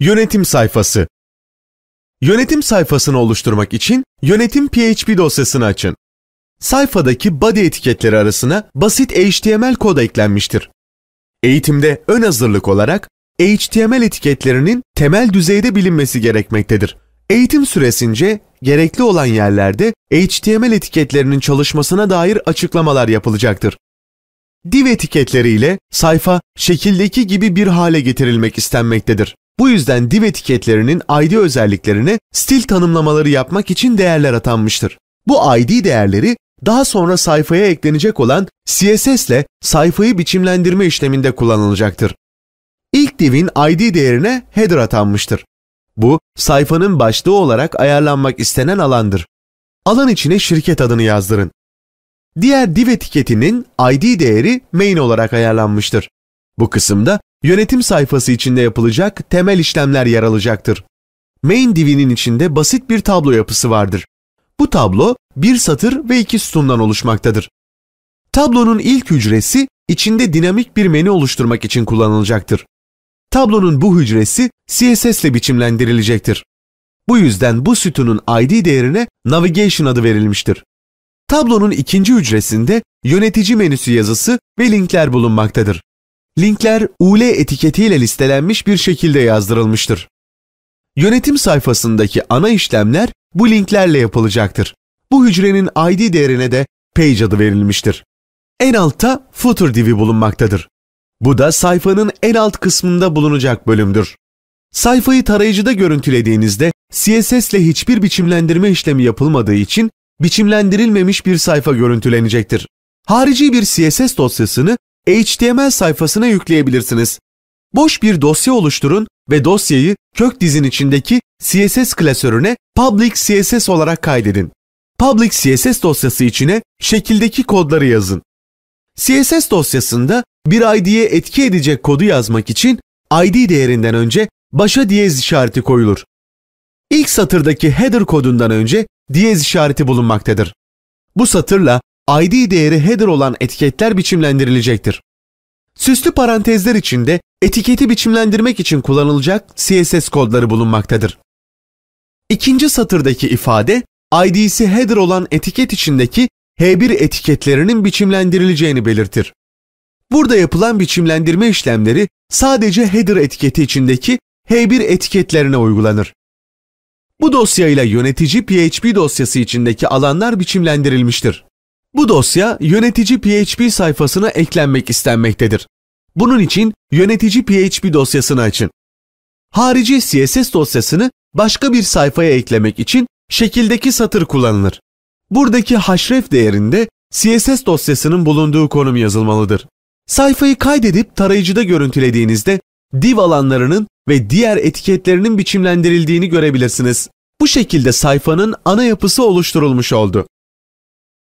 Yönetim sayfası Yönetim sayfasını oluşturmak için Yönetim PHP dosyasını açın. Sayfadaki body etiketleri arasına basit HTML kod eklenmiştir. Eğitimde ön hazırlık olarak HTML etiketlerinin temel düzeyde bilinmesi gerekmektedir. Eğitim süresince gerekli olan yerlerde HTML etiketlerinin çalışmasına dair açıklamalar yapılacaktır. Div etiketleriyle sayfa şekildeki gibi bir hale getirilmek istenmektedir. Bu yüzden div etiketlerinin ID özelliklerine stil tanımlamaları yapmak için değerler atanmıştır. Bu ID değerleri daha sonra sayfaya eklenecek olan CSS ile sayfayı biçimlendirme işleminde kullanılacaktır. İlk divin ID değerine header atanmıştır. Bu, sayfanın başlığı olarak ayarlanmak istenen alandır. Alan içine şirket adını yazdırın. Diğer div etiketinin ID değeri main olarak ayarlanmıştır. Bu kısımda yönetim sayfası içinde yapılacak temel işlemler yer alacaktır. Main divinin içinde basit bir tablo yapısı vardır. Bu tablo bir satır ve iki sütundan oluşmaktadır. Tablonun ilk hücresi içinde dinamik bir menü oluşturmak için kullanılacaktır. Tablonun bu hücresi CSS ile biçimlendirilecektir. Bu yüzden bu sütunun ID değerine Navigation adı verilmiştir. Tablonun ikinci hücresinde yönetici menüsü yazısı ve linkler bulunmaktadır. Linkler ule etiketiyle listelenmiş bir şekilde yazdırılmıştır. Yönetim sayfasındaki ana işlemler bu linklerle yapılacaktır. Bu hücrenin ID değerine de page adı verilmiştir. En altta footer divi bulunmaktadır. Bu da sayfanın en alt kısmında bulunacak bölümdür. Sayfayı tarayıcıda görüntülediğinizde CSS ile hiçbir biçimlendirme işlemi yapılmadığı için biçimlendirilmemiş bir sayfa görüntülenecektir. Harici bir CSS dosyasını HTML sayfasına yükleyebilirsiniz. Boş bir dosya oluşturun ve dosyayı kök dizin içindeki CSS klasörüne public CSS olarak kaydedin. Public CSS dosyası içine şekildeki kodları yazın. CSS dosyasında bir ID'ye etki edecek kodu yazmak için ID değerinden önce başa diyez işareti koyulur. İlk satırdaki header kodundan önce diyez işareti bulunmaktadır. Bu satırla ID değeri header olan etiketler biçimlendirilecektir. Süslü parantezler içinde etiketi biçimlendirmek için kullanılacak CSS kodları bulunmaktadır. İkinci satırdaki ifade, ID'si header olan etiket içindeki H1 etiketlerinin biçimlendirileceğini belirtir. Burada yapılan biçimlendirme işlemleri sadece header etiketi içindeki H1 etiketlerine uygulanır. Bu dosyayla yönetici PHP dosyası içindeki alanlar biçimlendirilmiştir. Bu dosya yönetici PHP sayfasına eklenmek istenmektedir. Bunun için yönetici PHP dosyasını açın. Harici CSS dosyasını başka bir sayfaya eklemek için şekildeki satır kullanılır. Buradaki href değerinde CSS dosyasının bulunduğu konum yazılmalıdır. Sayfayı kaydedip tarayıcıda görüntülediğinizde div alanlarının ve diğer etiketlerinin biçimlendirildiğini görebilirsiniz. Bu şekilde sayfanın ana yapısı oluşturulmuş oldu.